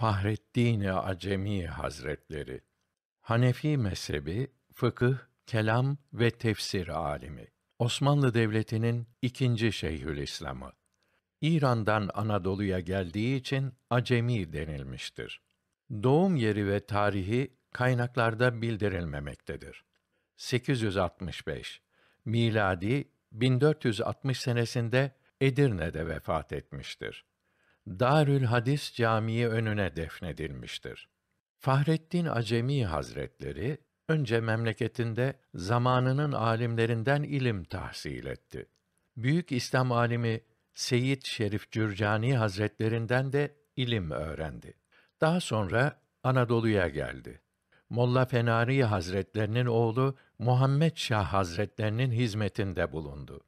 Fahreddin Acemi Hazretleri Hanefi mezhebi fıkıh, kelam ve tefsir alimi. Osmanlı Devleti'nin ikinci Şeyhülislam'ı. İran'dan Anadolu'ya geldiği için Acemi denilmiştir. Doğum yeri ve tarihi kaynaklarda bildirilmemektedir. 865 miladi 1460 senesinde Edirne'de vefat etmiştir. Darül Hadis Camii önüne defnedilmiştir. Fahrettin Acemi Hazretleri önce memleketinde zamanının alimlerinden ilim tahsil etti. Büyük İslam alimi Seyyid Şerif Cürcani Hazretlerinden de ilim öğrendi. Daha sonra Anadolu'ya geldi. Molla Fenari Hazretlerinin oğlu Muhammed Şah Hazretlerinin hizmetinde bulundu.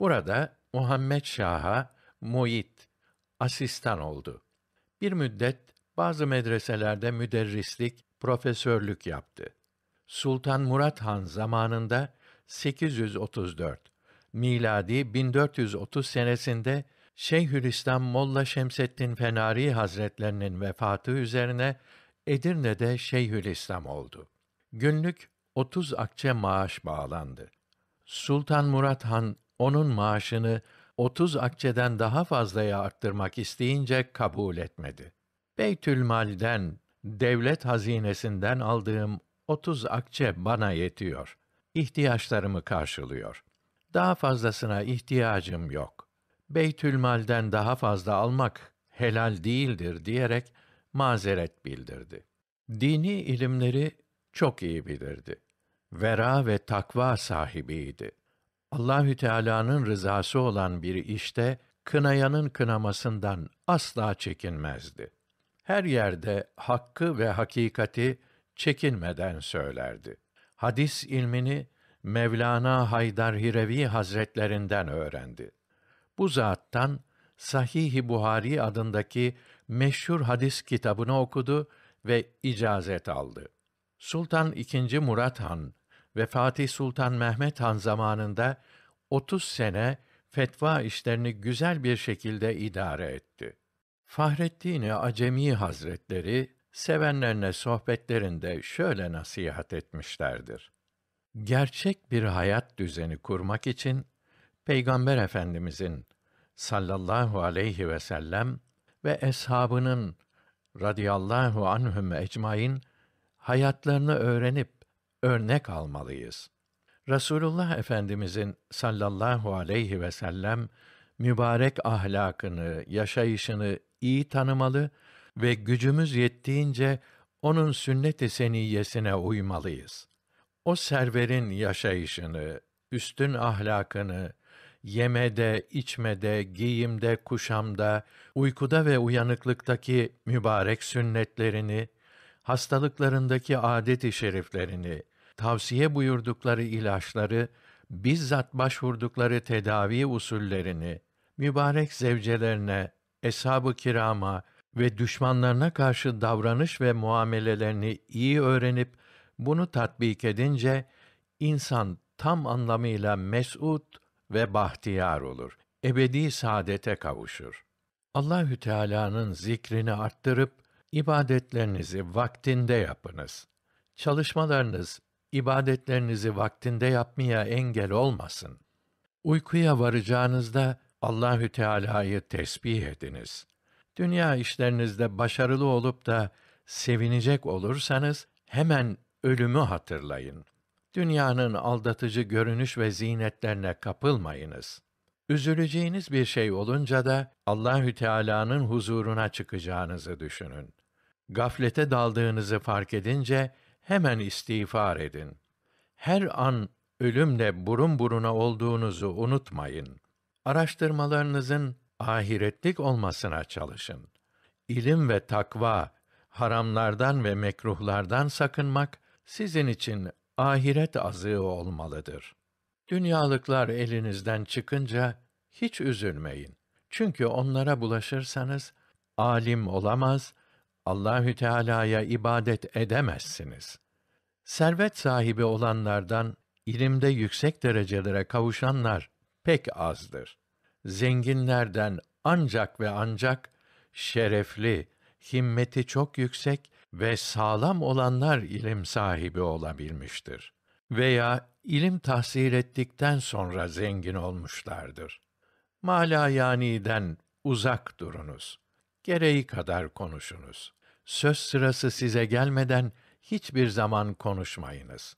Burada Muhammed Şah'a muhit asistan oldu. Bir müddet bazı medreselerde müderrislik, profesörlük yaptı. Sultan Murat Han zamanında 834 miladi 1430 senesinde Şeyhülislam Molla Şemseddin Fenari Hazretlerinin vefatı üzerine Edirne'de Şeyhülislam oldu. Günlük 30 akçe maaş bağlandı. Sultan Murat Han onun maaşını 30 akçeden daha fazlaya arttırmak isteyince kabul etmedi. Beytülmal'den, devlet hazinesinden aldığım 30 akçe bana yetiyor. İhtiyaçlarımı karşılıyor. Daha fazlasına ihtiyacım yok. Beytülmal'den daha fazla almak helal değildir diyerek mazeret bildirdi. Dini ilimleri çok iyi bilirdi. Vera ve takva sahibiydi. Allahü Teala'nın rızası olan bir işte kınayanın kınamasından asla çekinmezdi. Her yerde hakkı ve hakikati çekinmeden söylerdi. Hadis ilmini Mevlana Haydar Hirevi Hazretlerinden öğrendi. Bu zattan Sahih-i Buhari adındaki meşhur hadis kitabını okudu ve icazet aldı. Sultan II. Murat Han ve Fatih Sultan Mehmet Han zamanında 30 sene fetva işlerini güzel bir şekilde idare etti. Fahrettin Acemi Hazretleri sevenlerine sohbetlerinde şöyle nasihat etmişlerdir. Gerçek bir hayat düzeni kurmak için Peygamber Efendimizin sallallahu aleyhi ve sellem ve eshabının radıyallahu anhum ecmain hayatlarını öğrenip örnek almalıyız. Resulullah Efendimizin sallallahu aleyhi ve sellem mübarek ahlakını, yaşayışını iyi tanımalı ve gücümüz yettiğince onun sünnet-i seniyyesine uymalıyız. O serverin yaşayışını, üstün ahlakını, yemede, içmede, giyimde, kuşamda, uykuda ve uyanıklıktaki mübarek sünnetlerini, hastalıklarındaki adet-i şeriflerini, tavsiye buyurdukları ilaçları, bizzat başvurdukları tedavi usullerini, mübarek zevcelerine, eshab-ı kirama ve düşmanlarına karşı davranış ve muamelelerini iyi öğrenip, bunu tatbik edince, insan tam anlamıyla mes'ud ve bahtiyar olur. Ebedi saadete kavuşur. Allahü Teala'nın zikrini arttırıp ibadetlerinizi vaktinde yapınız. Çalışmalarınız ibadetlerinizi vaktinde yapmaya engel olmasın. Uykuya varacağınızda Allahü Teala'yı tesbih ediniz. Dünya işlerinizde başarılı olup da sevinecek olursanız hemen ölümü hatırlayın. Dünyanın aldatıcı görünüş ve zinetlerine kapılmayınız. Üzüleceğiniz bir şey olunca da Allahü Teala'nın huzuruna çıkacağınızı düşünün. Gaflete daldığınızı fark edince hemen istiğfar edin. Her an ölümle burun buruna olduğunuzu unutmayın. Araştırmalarınızın ahiretlik olmasına çalışın. İlim ve takva, haramlardan ve mekruhlardan sakınmak sizin için ahiret azığı olmalıdır. Dünyalıklar elinizden çıkınca hiç üzülmeyin. Çünkü onlara bulaşırsanız alim olamaz, Allahü Teala'ya ibadet edemezsiniz. Servet sahibi olanlardan ilimde yüksek derecelere kavuşanlar pek azdır. Zenginlerden ancak ve ancak şerefli, himmeti çok yüksek ve sağlam olanlar ilim sahibi olabilmiştir veya ilim tahsil ettikten sonra zengin olmuşlardır. Malayani'den uzak durunuz. Gereği kadar konuşunuz söz sırası size gelmeden hiçbir zaman konuşmayınız.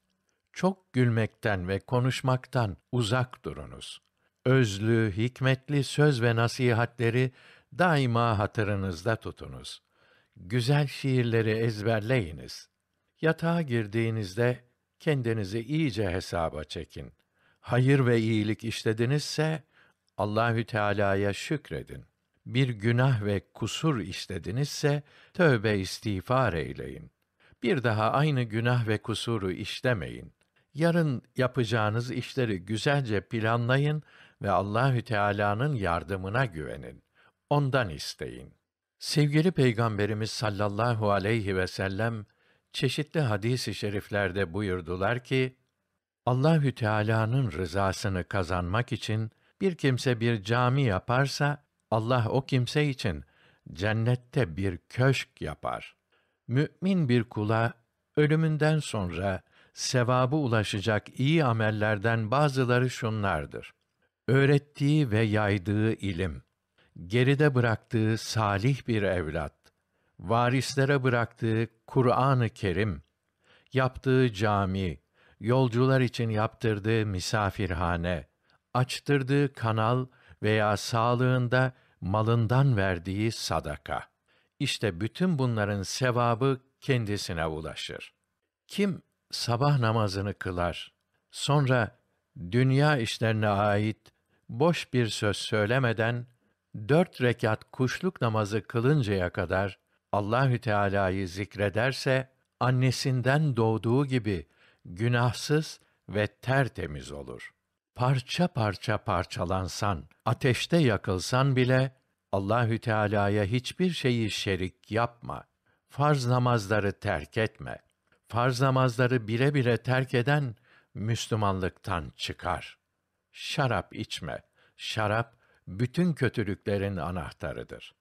Çok gülmekten ve konuşmaktan uzak durunuz. Özlü, hikmetli söz ve nasihatleri daima hatırınızda tutunuz. Güzel şiirleri ezberleyiniz. Yatağa girdiğinizde kendinizi iyice hesaba çekin. Hayır ve iyilik işledinizse Allahü Teala'ya şükredin bir günah ve kusur işledinizse, tövbe istiğfar eyleyin. Bir daha aynı günah ve kusuru işlemeyin. Yarın yapacağınız işleri güzelce planlayın ve Allahü Teala'nın yardımına güvenin. Ondan isteyin. Sevgili Peygamberimiz sallallahu aleyhi ve sellem çeşitli hadis-i şeriflerde buyurdular ki Allahü Teala'nın rızasını kazanmak için bir kimse bir cami yaparsa Allah o kimse için cennette bir köşk yapar. Mü'min bir kula, ölümünden sonra sevabı ulaşacak iyi amellerden bazıları şunlardır. Öğrettiği ve yaydığı ilim, geride bıraktığı salih bir evlat, varislere bıraktığı Kur'an-ı Kerim, yaptığı cami, yolcular için yaptırdığı misafirhane, açtırdığı kanal veya sağlığında malından verdiği sadaka. İşte bütün bunların sevabı kendisine ulaşır. Kim sabah namazını kılar, sonra dünya işlerine ait boş bir söz söylemeden dört rekat kuşluk namazı kılıncaya kadar Allahü Teala'yı zikrederse annesinden doğduğu gibi günahsız ve tertemiz olur.'' parça parça parçalansan, ateşte yakılsan bile Allahü Teala'ya hiçbir şeyi şerik yapma. Farz namazları terk etme. Farz namazları bire bire terk eden Müslümanlıktan çıkar. Şarap içme. Şarap bütün kötülüklerin anahtarıdır.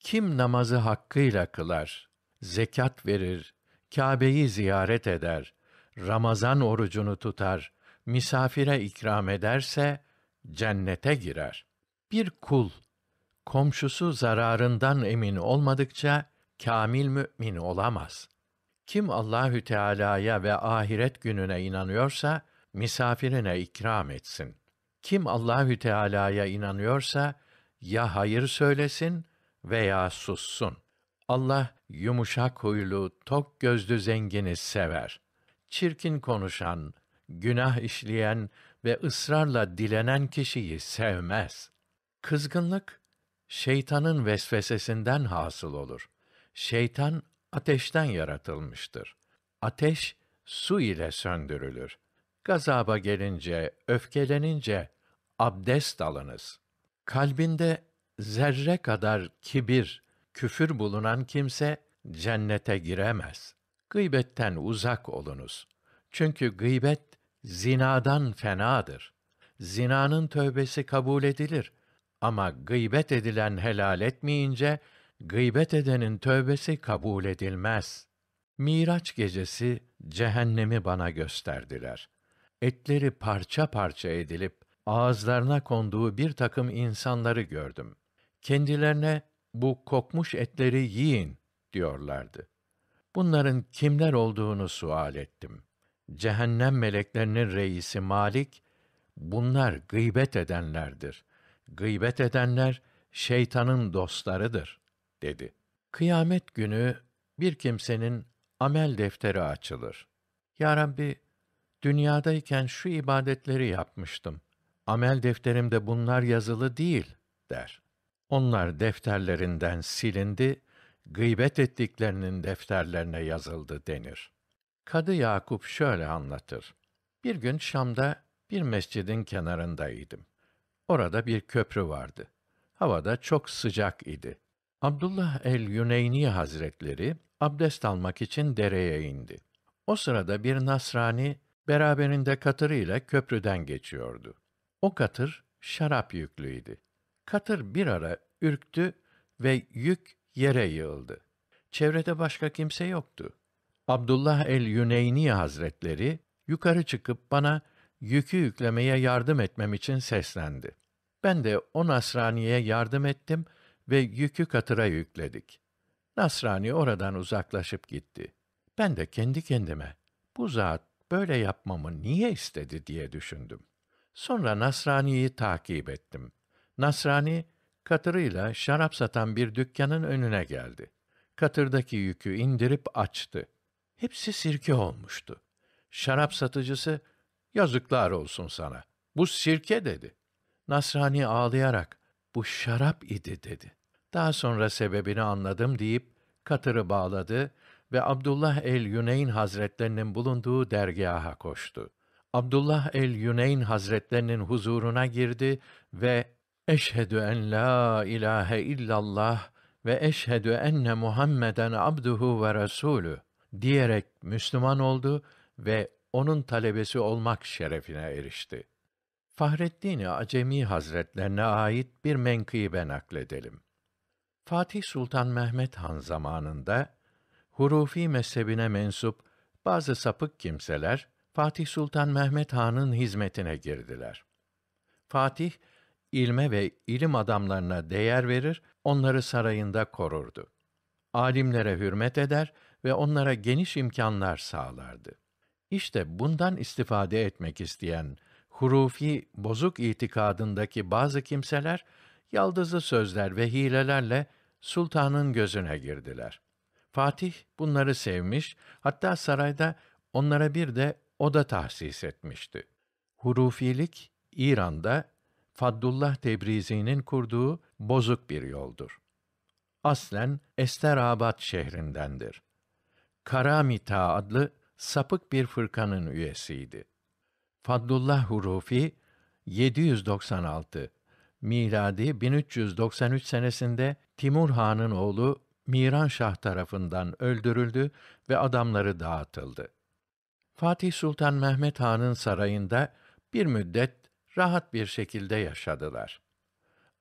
Kim namazı hakkıyla kılar, zekat verir, Kâbe'yi ziyaret eder, Ramazan orucunu tutar, misafire ikram ederse cennete girer. Bir kul komşusu zararından emin olmadıkça kamil mümin olamaz. Kim Allahü Teala'ya ve ahiret gününe inanıyorsa misafirine ikram etsin. Kim Allahü Teala'ya inanıyorsa ya hayır söylesin veya sussun. Allah yumuşak huylu, tok gözlü zengini sever. Çirkin konuşan, günah işleyen ve ısrarla dilenen kişiyi sevmez. Kızgınlık, şeytanın vesvesesinden hasıl olur. Şeytan, ateşten yaratılmıştır. Ateş, su ile söndürülür. Gazaba gelince, öfkelenince, abdest alınız. Kalbinde zerre kadar kibir, küfür bulunan kimse, cennete giremez. Gıybetten uzak olunuz. Çünkü gıybet zinadan fenadır. Zinanın tövbesi kabul edilir ama gıybet edilen helal etmeyince gıybet edenin tövbesi kabul edilmez. Miraç gecesi cehennemi bana gösterdiler. Etleri parça parça edilip ağızlarına konduğu bir takım insanları gördüm. Kendilerine bu kokmuş etleri yiyin diyorlardı. Bunların kimler olduğunu sual ettim cehennem meleklerinin reisi Malik, bunlar gıybet edenlerdir. Gıybet edenler şeytanın dostlarıdır, dedi. Kıyamet günü bir kimsenin amel defteri açılır. Ya Rabbi, dünyadayken şu ibadetleri yapmıştım. Amel defterimde bunlar yazılı değil, der. Onlar defterlerinden silindi, gıybet ettiklerinin defterlerine yazıldı denir. Kadı Yakup şöyle anlatır. Bir gün Şam'da bir mescidin kenarındaydım. Orada bir köprü vardı. Havada çok sıcak idi. Abdullah el-Yüneyni Hazretleri abdest almak için dereye indi. O sırada bir Nasrani beraberinde katırıyla köprüden geçiyordu. O katır şarap yüklüydü. Katır bir ara ürktü ve yük yere yığıldı. Çevrede başka kimse yoktu. Abdullah el-Yüneyni Hazretleri yukarı çıkıp bana yükü yüklemeye yardım etmem için seslendi. Ben de o Nasrani'ye yardım ettim ve yükü katıra yükledik. Nasrani oradan uzaklaşıp gitti. Ben de kendi kendime bu zat böyle yapmamı niye istedi diye düşündüm. Sonra Nasrani'yi takip ettim. Nasrani katırıyla şarap satan bir dükkanın önüne geldi. Katırdaki yükü indirip açtı. Hepsi sirke olmuştu. Şarap satıcısı, yazıklar olsun sana. Bu sirke dedi. Nasrani ağlayarak, bu şarap idi dedi. Daha sonra sebebini anladım deyip, katırı bağladı ve Abdullah el-Yüneyn hazretlerinin bulunduğu dergaha koştu. Abdullah el-Yüneyn hazretlerinin huzuruna girdi ve Eşhedü en la ilahe illallah ve eşhedü enne Muhammeden abduhu ve resulü diyerek Müslüman oldu ve onun talebesi olmak şerefine erişti. Fahreddin Acemi Hazretlerine ait bir menkıbe nakledelim. Fatih Sultan Mehmet Han zamanında hurufi mezhebine mensup bazı sapık kimseler Fatih Sultan Mehmet Han'ın hizmetine girdiler. Fatih ilme ve ilim adamlarına değer verir, onları sarayında korurdu. Alimlere hürmet eder ve onlara geniş imkanlar sağlardı. İşte bundan istifade etmek isteyen hurufi bozuk itikadındaki bazı kimseler yaldızı sözler ve hilelerle sultanın gözüne girdiler. Fatih bunları sevmiş, hatta sarayda onlara bir de oda tahsis etmişti. Hurufilik İran'da Fadullah Tebrizi'nin kurduğu bozuk bir yoldur. Aslen Esterabad şehrindendir. Karamita adlı sapık bir fırkanın üyesiydi. Fadlullah Hurufi 796 miladi 1393 senesinde Timur Han'ın oğlu Miran Şah tarafından öldürüldü ve adamları dağıtıldı. Fatih Sultan Mehmet Han'ın sarayında bir müddet rahat bir şekilde yaşadılar.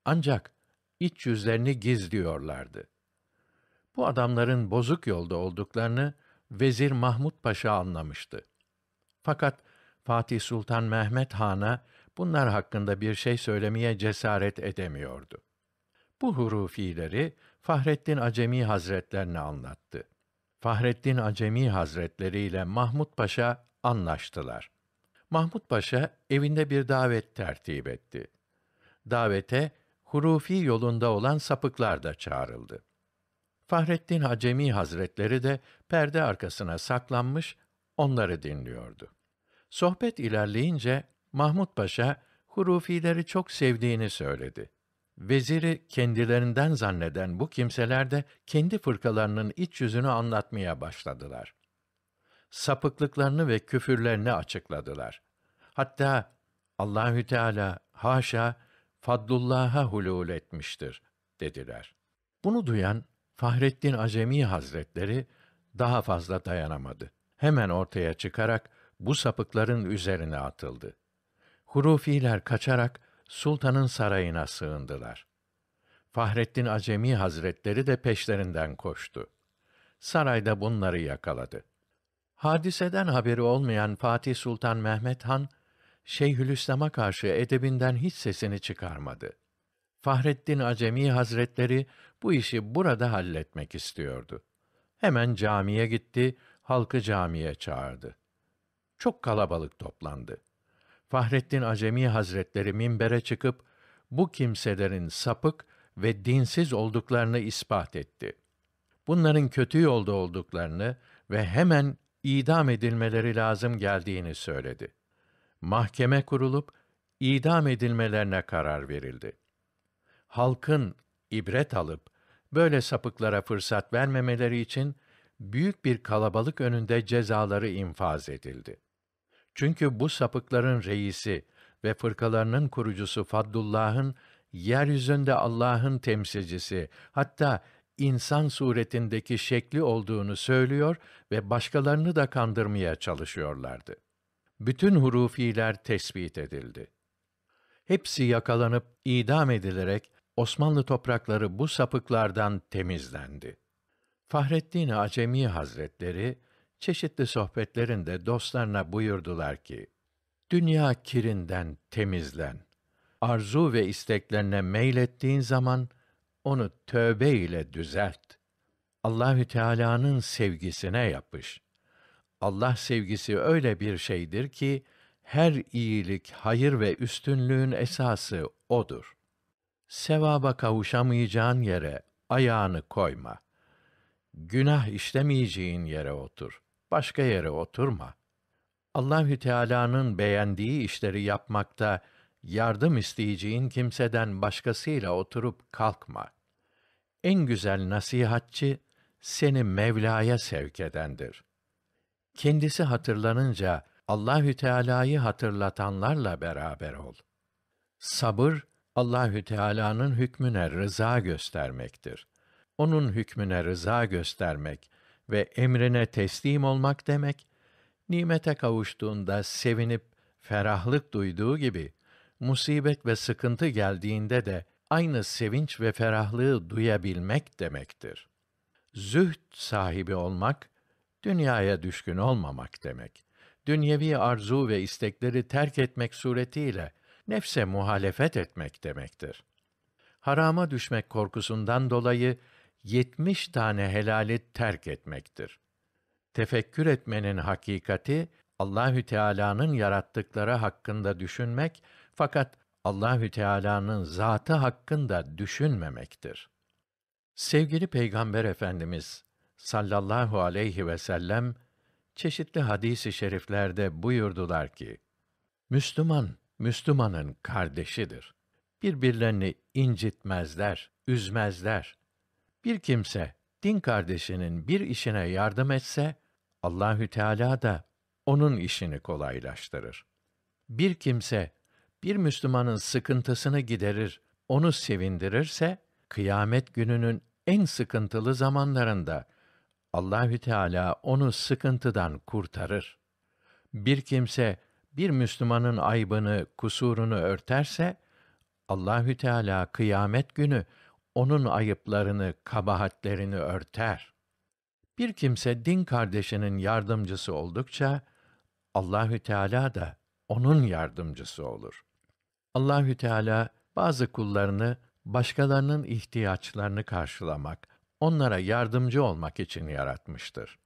Ancak iç yüzlerini gizliyorlardı. Bu adamların bozuk yolda olduklarını Vezir Mahmud Paşa anlamıştı. Fakat Fatih Sultan Mehmet Han'a bunlar hakkında bir şey söylemeye cesaret edemiyordu. Bu hurufileri Fahrettin Acemi Hazretlerine anlattı. Fahrettin Acemi Hazretleri ile Mahmud Paşa anlaştılar. Mahmud Paşa evinde bir davet tertip etti. Davete hurufi yolunda olan sapıklar da çağrıldı. Fahrettin Acemi Hazretleri de perde arkasına saklanmış onları dinliyordu. Sohbet ilerleyince Mahmud Paşa hurufileri çok sevdiğini söyledi. Veziri kendilerinden zanneden bu kimseler de kendi fırkalarının iç yüzünü anlatmaya başladılar. Sapıklıklarını ve küfürlerini açıkladılar. Hatta Allahü Teala haşa fadlullah'a hulul etmiştir dediler. Bunu duyan Fahrettin Acemi Hazretleri daha fazla dayanamadı. Hemen ortaya çıkarak bu sapıkların üzerine atıldı. Hurufiler kaçarak sultanın sarayına sığındılar. Fahrettin Acemi Hazretleri de peşlerinden koştu. Sarayda bunları yakaladı. Hadiseden haberi olmayan Fatih Sultan Mehmet Han, Şeyhülislam'a karşı edebinden hiç sesini çıkarmadı. Fahrettin Acemi Hazretleri bu işi burada halletmek istiyordu. Hemen camiye gitti, halkı camiye çağırdı. Çok kalabalık toplandı. Fahrettin Acemi Hazretleri minbere çıkıp bu kimselerin sapık ve dinsiz olduklarını ispat etti. Bunların kötü yolda olduklarını ve hemen idam edilmeleri lazım geldiğini söyledi. Mahkeme kurulup idam edilmelerine karar verildi halkın ibret alıp böyle sapıklara fırsat vermemeleri için büyük bir kalabalık önünde cezaları infaz edildi. Çünkü bu sapıkların reisi ve fırkalarının kurucusu Faddullah'ın yeryüzünde Allah'ın temsilcisi hatta insan suretindeki şekli olduğunu söylüyor ve başkalarını da kandırmaya çalışıyorlardı. Bütün hurufiler tespit edildi. Hepsi yakalanıp idam edilerek Osmanlı toprakları bu sapıklardan temizlendi. Fahreddin Acemi Hazretleri çeşitli sohbetlerinde dostlarına buyurdular ki: Dünya kirinden temizlen. Arzu ve isteklerine meylettiğin zaman onu tövbe ile düzelt. Allahü Teala'nın sevgisine yapış. Allah sevgisi öyle bir şeydir ki her iyilik, hayır ve üstünlüğün esası odur.'' Sevaba kavuşamayacağın yere ayağını koyma. Günah işlemeyeceğin yere otur. Başka yere oturma. Allahü Teala'nın beğendiği işleri yapmakta yardım isteyeceğin kimseden başkasıyla oturup kalkma. En güzel nasihatçi seni Mevla'ya sevk edendir. Kendisi hatırlanınca Allahü Teala'yı hatırlatanlarla beraber ol. Sabır Allahü Teala'nın hükmüne rıza göstermektir. Onun hükmüne rıza göstermek ve emrine teslim olmak demek, nimete kavuştuğunda sevinip ferahlık duyduğu gibi, musibet ve sıkıntı geldiğinde de aynı sevinç ve ferahlığı duyabilmek demektir. Zühd sahibi olmak, dünyaya düşkün olmamak demek. Dünyevi arzu ve istekleri terk etmek suretiyle, nefse muhalefet etmek demektir. Harama düşmek korkusundan dolayı 70 tane helali terk etmektir. Tefekkür etmenin hakikati Allahü Teala'nın yarattıkları hakkında düşünmek fakat Allahü Teala'nın zatı hakkında düşünmemektir. Sevgili Peygamber Efendimiz sallallahu aleyhi ve sellem çeşitli hadis-i şeriflerde buyurdular ki: Müslüman Müslümanın kardeşidir. Birbirlerini incitmezler, üzmezler. Bir kimse din kardeşinin bir işine yardım etse Allahü Teala da onun işini kolaylaştırır. Bir kimse bir Müslümanın sıkıntısını giderir, onu sevindirirse kıyamet gününün en sıkıntılı zamanlarında Allahü Teala onu sıkıntıdan kurtarır. Bir kimse bir Müslümanın aybını, kusurunu örterse Allahü Teala kıyamet günü onun ayıplarını, kabahatlerini örter. Bir kimse din kardeşinin yardımcısı oldukça Allahü Teala da onun yardımcısı olur. Allahü Teala bazı kullarını başkalarının ihtiyaçlarını karşılamak, onlara yardımcı olmak için yaratmıştır.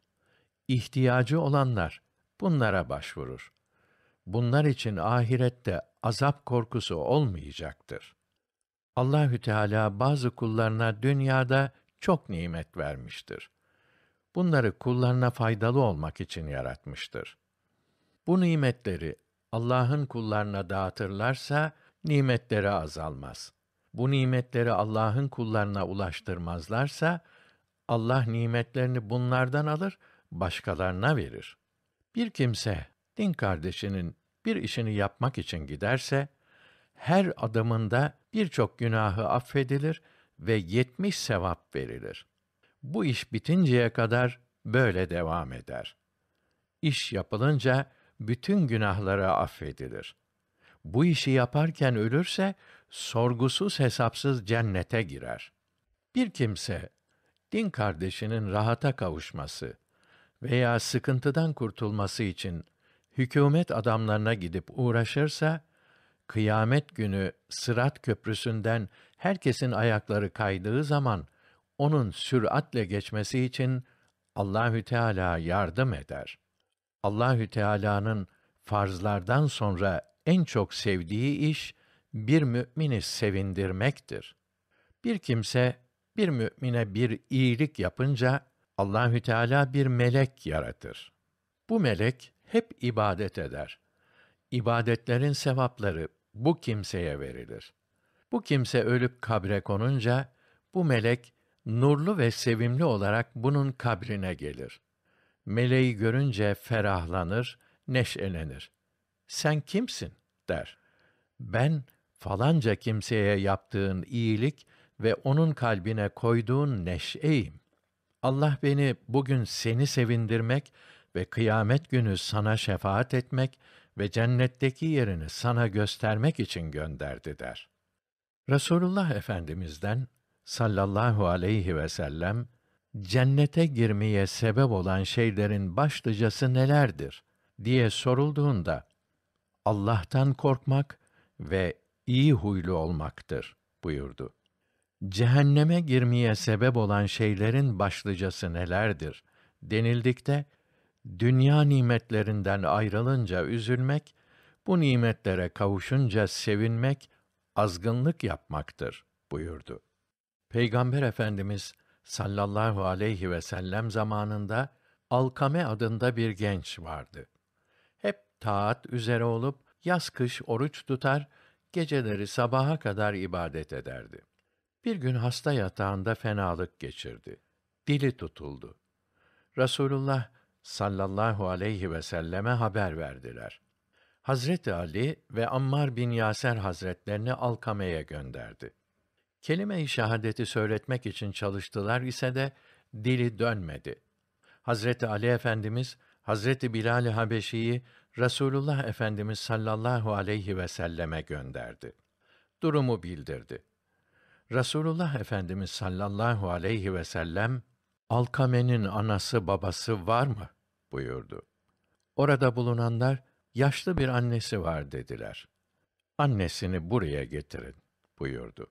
İhtiyacı olanlar bunlara başvurur bunlar için ahirette azap korkusu olmayacaktır. Allahü Teala bazı kullarına dünyada çok nimet vermiştir. Bunları kullarına faydalı olmak için yaratmıştır. Bu nimetleri Allah'ın kullarına dağıtırlarsa nimetleri azalmaz. Bu nimetleri Allah'ın kullarına ulaştırmazlarsa Allah nimetlerini bunlardan alır, başkalarına verir. Bir kimse din kardeşinin bir işini yapmak için giderse, her adımında birçok günahı affedilir ve yetmiş sevap verilir. Bu iş bitinceye kadar böyle devam eder. İş yapılınca bütün günahları affedilir. Bu işi yaparken ölürse sorgusuz hesapsız cennete girer. Bir kimse din kardeşinin rahata kavuşması veya sıkıntıdan kurtulması için hükümet adamlarına gidip uğraşırsa, kıyamet günü sırat köprüsünden herkesin ayakları kaydığı zaman, onun süratle geçmesi için Allahü Teala yardım eder. Allahü Teala'nın farzlardan sonra en çok sevdiği iş bir mümini sevindirmektir. Bir kimse bir mümine bir iyilik yapınca Allahü Teala bir melek yaratır. Bu melek hep ibadet eder. İbadetlerin sevapları bu kimseye verilir. Bu kimse ölüp kabre konunca bu melek nurlu ve sevimli olarak bunun kabrine gelir. Meleği görünce ferahlanır, neşelenir. Sen kimsin der. Ben falanca kimseye yaptığın iyilik ve onun kalbine koyduğun neşeyim. Allah beni bugün seni sevindirmek ve kıyamet günü sana şefaat etmek ve cennetteki yerini sana göstermek için gönderdi der. Resulullah Efendimiz'den sallallahu aleyhi ve sellem cennete girmeye sebep olan şeylerin başlıcası nelerdir diye sorulduğunda Allah'tan korkmak ve iyi huylu olmaktır buyurdu. Cehenneme girmeye sebep olan şeylerin başlıcası nelerdir denildikte dünya nimetlerinden ayrılınca üzülmek, bu nimetlere kavuşunca sevinmek, azgınlık yapmaktır buyurdu. Peygamber Efendimiz sallallahu aleyhi ve sellem zamanında Alkame adında bir genç vardı. Hep taat üzere olup yaz kış oruç tutar, geceleri sabaha kadar ibadet ederdi. Bir gün hasta yatağında fenalık geçirdi. Dili tutuldu. Rasulullah sallallahu aleyhi ve selleme haber verdiler. Hazreti Ali ve Ammar bin Yaser hazretlerini Alkame'ye gönderdi. Kelime-i şehadeti söyletmek için çalıştılar ise de dili dönmedi. Hazreti Ali Efendimiz Hazreti Bilal Habeşi'yi Resulullah Efendimiz sallallahu aleyhi ve selleme gönderdi. Durumu bildirdi. Resulullah Efendimiz sallallahu aleyhi ve sellem Alkame'nin anası babası var mı? buyurdu. Orada bulunanlar, yaşlı bir annesi var dediler. Annesini buraya getirin buyurdu.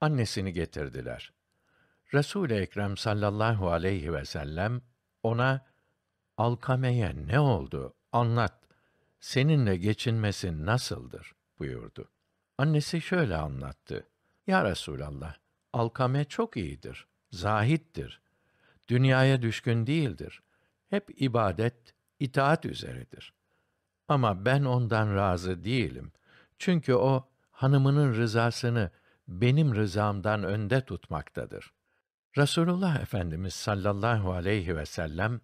Annesini getirdiler. Resul-i Ekrem sallallahu aleyhi ve sellem ona Alkame'ye ne oldu anlat. Seninle geçinmesi nasıldır buyurdu. Annesi şöyle anlattı. Ya Resulallah, Alkame çok iyidir, zahittir. Dünyaya düşkün değildir hep ibadet, itaat üzeredir. Ama ben ondan razı değilim. Çünkü o hanımının rızasını benim rızamdan önde tutmaktadır. Rasulullah Efendimiz sallallahu aleyhi ve sellem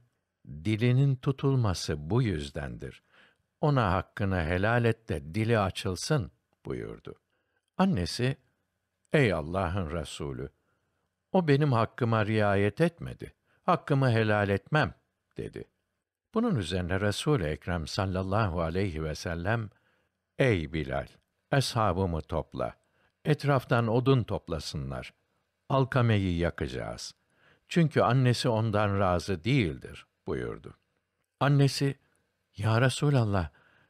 dilinin tutulması bu yüzdendir. Ona hakkını helal et de dili açılsın buyurdu. Annesi, ey Allah'ın Resulü, o benim hakkıma riayet etmedi. Hakkımı helal etmem dedi. Bunun üzerine Resul Ekrem sallallahu aleyhi ve sellem Ey Bilal, eshabımı topla. Etraftan odun toplasınlar. Alkameyi yakacağız. Çünkü annesi ondan razı değildir buyurdu. Annesi, Ya Resulallah,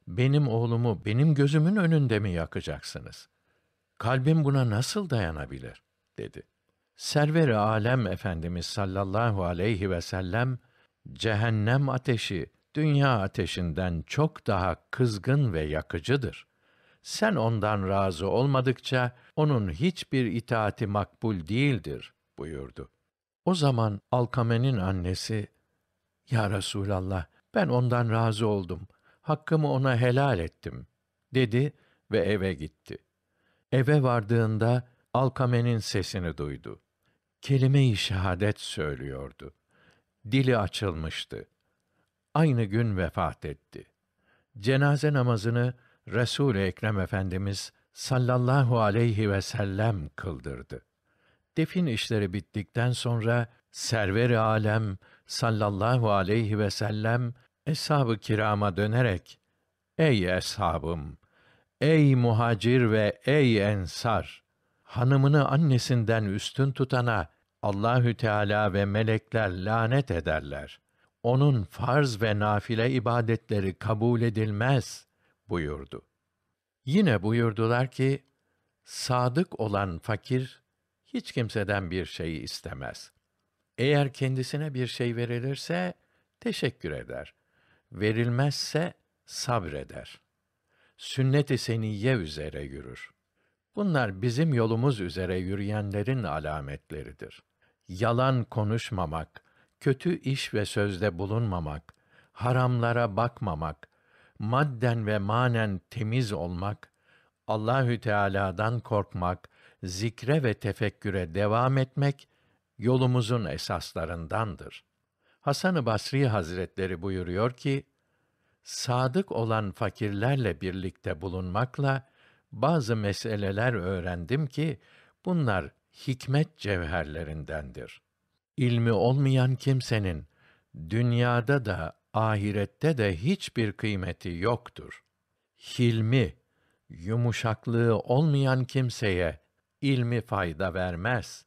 benim oğlumu benim gözümün önünde mi yakacaksınız? Kalbim buna nasıl dayanabilir? dedi. Server-i Alem Efendimiz sallallahu aleyhi ve sellem cehennem ateşi dünya ateşinden çok daha kızgın ve yakıcıdır. Sen ondan razı olmadıkça onun hiçbir itaati makbul değildir buyurdu. O zaman Alkame'nin annesi Ya Resulallah ben ondan razı oldum. Hakkımı ona helal ettim dedi ve eve gitti. Eve vardığında Alkame'nin sesini duydu. Kelime-i şehadet söylüyordu dili açılmıştı. Aynı gün vefat etti. Cenaze namazını resul Ekrem Efendimiz sallallahu aleyhi ve sellem kıldırdı. Defin işleri bittikten sonra server alem sallallahu aleyhi ve sellem eshab-ı kirama dönerek Ey eshabım, ey muhacir ve ey ensar, hanımını annesinden üstün tutana Allahü Teala ve melekler lanet ederler. Onun farz ve nafile ibadetleri kabul edilmez buyurdu. Yine buyurdular ki sadık olan fakir hiç kimseden bir şey istemez. Eğer kendisine bir şey verilirse teşekkür eder. Verilmezse sabreder. Sünnet-i seniyye üzere yürür. Bunlar bizim yolumuz üzere yürüyenlerin alametleridir yalan konuşmamak, kötü iş ve sözde bulunmamak, haramlara bakmamak, madden ve manen temiz olmak, Allahü Teala'dan korkmak, zikre ve tefekküre devam etmek yolumuzun esaslarındandır. Hasan-ı Basri Hazretleri buyuruyor ki: Sadık olan fakirlerle birlikte bulunmakla bazı meseleler öğrendim ki bunlar hikmet cevherlerindendir. İlmi olmayan kimsenin dünyada da ahirette de hiçbir kıymeti yoktur. Hilmi, yumuşaklığı olmayan kimseye ilmi fayda vermez.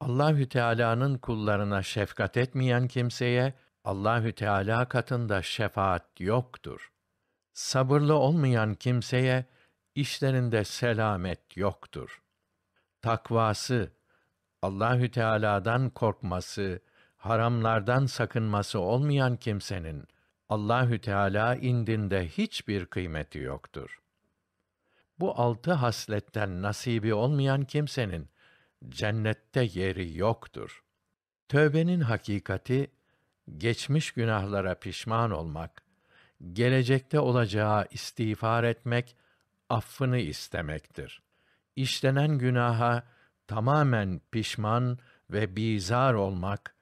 Allahü Teala'nın kullarına şefkat etmeyen kimseye Allahü Teala katında şefaat yoktur. Sabırlı olmayan kimseye işlerinde selamet yoktur takvası, Allahü Teala'dan korkması, haramlardan sakınması olmayan kimsenin Allahü Teala indinde hiçbir kıymeti yoktur. Bu altı hasletten nasibi olmayan kimsenin cennette yeri yoktur. Tövbenin hakikati geçmiş günahlara pişman olmak, gelecekte olacağı istiğfar etmek, affını istemektir işlenen günaha tamamen pişman ve bizar olmak,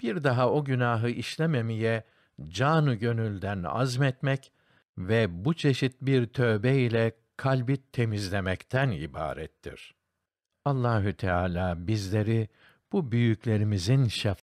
bir daha o günahı işlememeye canı gönülden azmetmek ve bu çeşit bir tövbe ile kalbi temizlemekten ibarettir. Allahü Teala bizleri bu büyüklerimizin şef